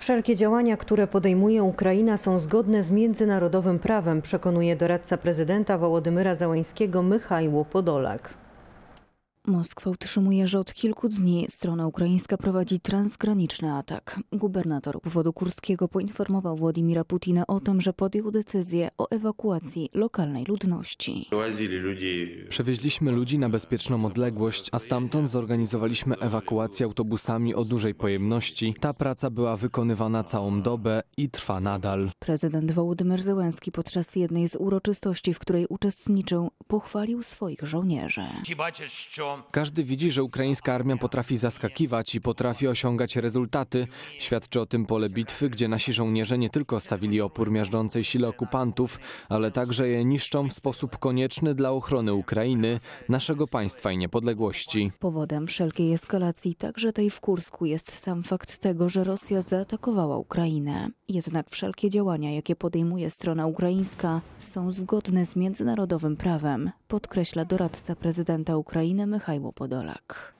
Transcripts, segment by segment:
Wszelkie działania, które podejmuje Ukraina są zgodne z międzynarodowym prawem, przekonuje doradca prezydenta Wołodymyra Załańskiego Michał Podolak. Moskwa utrzymuje, że od kilku dni strona ukraińska prowadzi transgraniczny atak. Gubernator powodu kurskiego poinformował Władimira Putina o tym, że podjął decyzję o ewakuacji lokalnej ludności. Przewieźliśmy ludzi na bezpieczną odległość, a stamtąd zorganizowaliśmy ewakuację autobusami o dużej pojemności. Ta praca była wykonywana całą dobę i trwa nadal. Prezydent Wołodymyr Zełenski podczas jednej z uroczystości, w której uczestniczył, pochwalił swoich żołnierzy. Ci baczysz, że każdy widzi, że ukraińska armia potrafi zaskakiwać i potrafi osiągać rezultaty. Świadczy o tym pole bitwy, gdzie nasi żołnierze nie tylko stawili opór miażdżącej sile okupantów, ale także je niszczą w sposób konieczny dla ochrony Ukrainy, naszego państwa i niepodległości. Powodem wszelkiej eskalacji, także tej w Kursku, jest sam fakt tego, że Rosja zaatakowała Ukrainę. Jednak wszelkie działania, jakie podejmuje strona ukraińska, są zgodne z międzynarodowym prawem, podkreśla doradca prezydenta Ukrainy Michajło Podolak.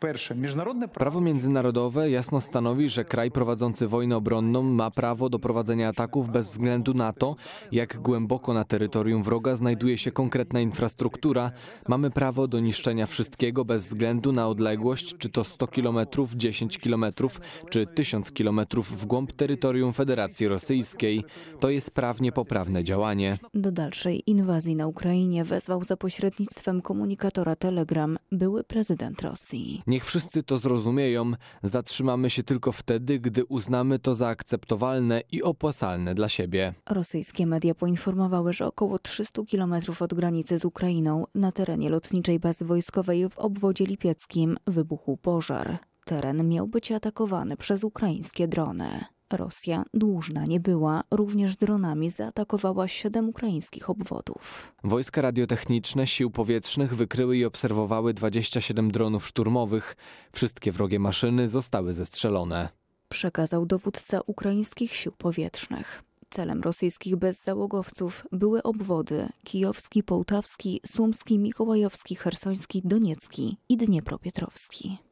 Prawo międzynarodowe jasno stanowi, że kraj prowadzący wojnę obronną ma prawo do prowadzenia ataków bez względu na to, jak głęboko na terytorium wroga znajduje się konkretna infrastruktura. Mamy prawo do niszczenia wszystkiego bez względu na odległość, czy to 100 km, 10 km, czy 1000 km w głąb terytorium Federacji Rosyjskiej. To jest prawnie poprawne działanie. Do dalszej inwazji na Ukrainie wezwał za pośrednictwem komunikatora Telegram były prezydent Rosji. Niech wszyscy to zrozumieją. Zatrzymamy się tylko wtedy, gdy uznamy to za akceptowalne i opłacalne dla siebie. Rosyjskie media poinformowały, że około 300 kilometrów od granicy z Ukrainą, na terenie lotniczej bazy wojskowej w obwodzie lipieckim, wybuchł pożar. Teren miał być atakowany przez ukraińskie drony. Rosja dłużna nie była, również dronami zaatakowała siedem ukraińskich obwodów. Wojska radiotechniczne sił powietrznych wykryły i obserwowały 27 dronów szturmowych. Wszystkie wrogie maszyny zostały zestrzelone. Przekazał dowódca ukraińskich sił powietrznych celem rosyjskich bezzałogowców były obwody kijowski, połtawski, sumski, mikołajowski, hersoński, doniecki i dniepropietrowski.